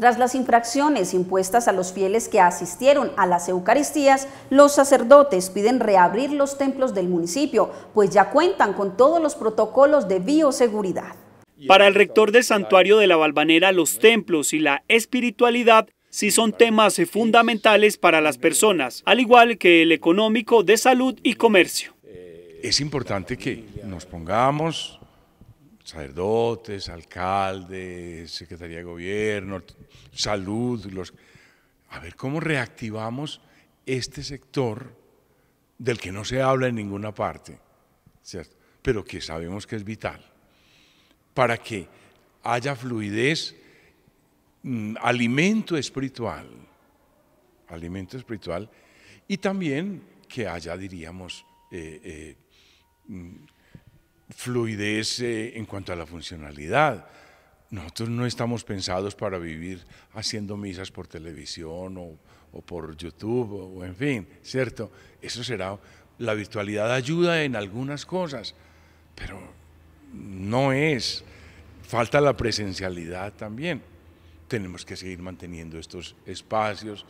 Tras las infracciones impuestas a los fieles que asistieron a las Eucaristías, los sacerdotes piden reabrir los templos del municipio, pues ya cuentan con todos los protocolos de bioseguridad. Para el rector del santuario de la Valvanera, los templos y la espiritualidad sí son temas fundamentales para las personas, al igual que el económico de salud y comercio. Es importante que nos pongamos sacerdotes, alcaldes, Secretaría de Gobierno, salud, los, a ver cómo reactivamos este sector del que no se habla en ninguna parte, pero que sabemos que es vital, para que haya fluidez, mm, alimento espiritual, alimento espiritual, y también que haya, diríamos, eh, eh, fluidez eh, en cuanto a la funcionalidad. Nosotros no estamos pensados para vivir haciendo misas por televisión o, por YouTube o en fin, ¿cierto? Eso será, la virtualidad ayuda en algunas cosas, pero no es, falta la presencialidad también. Tenemos que seguir manteniendo estos espacios,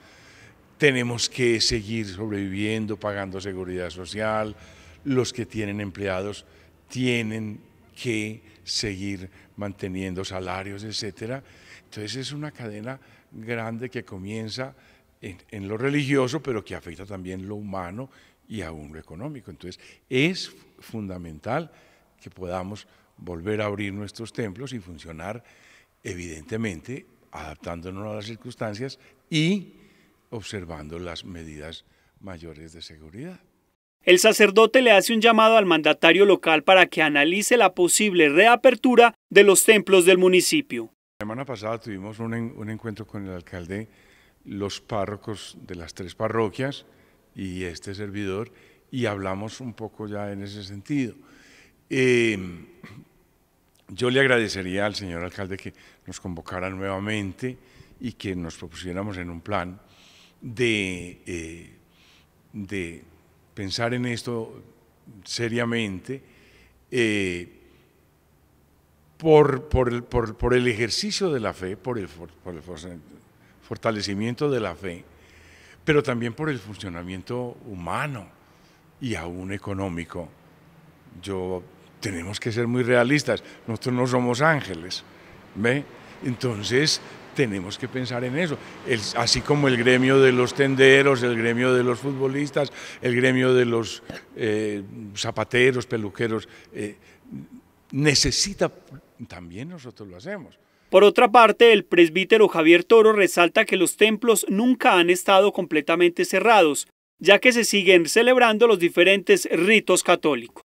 tenemos que seguir sobreviviendo, pagando seguridad social, los que tienen empleados tienen que seguir manteniendo salarios, etcétera. Entonces es una cadena grande que comienza en, lo religioso, pero que afecta también lo humano y aún lo económico. Entonces es fundamental que podamos volver a abrir nuestros templos y funcionar, evidentemente, adaptándonos a las circunstancias y observando las medidas mayores de seguridad. El sacerdote le hace un llamado al mandatario local para que analice la posible reapertura de los templos del municipio. La semana pasada tuvimos un, encuentro con el alcalde, los párrocos de las tres parroquias y este servidor, y hablamos un poco ya en ese sentido. Em, yo le agradecería al señor alcalde que nos convocara nuevamente y que nos propusiéramos en un plan de, eh, de pensar en esto seriamente, eh, por, por, el, ejercicio de la fe, por el, fortalecimiento de la fe, pero también por el funcionamiento humano y aún económico. Yo tenemos que ser muy realistas, nosotros no somos ángeles, ¿ve? Entonces, tenemos que pensar en eso, así como el gremio de los tenderos, el gremio de los futbolistas, el gremio de los eh, zapateros, peluqueros, eh, necesita, también nosotros lo hacemos. Por otra parte, el presbítero Javier Toro resalta que los templos nunca han estado completamente cerrados, ya que se siguen celebrando los diferentes ritos católicos.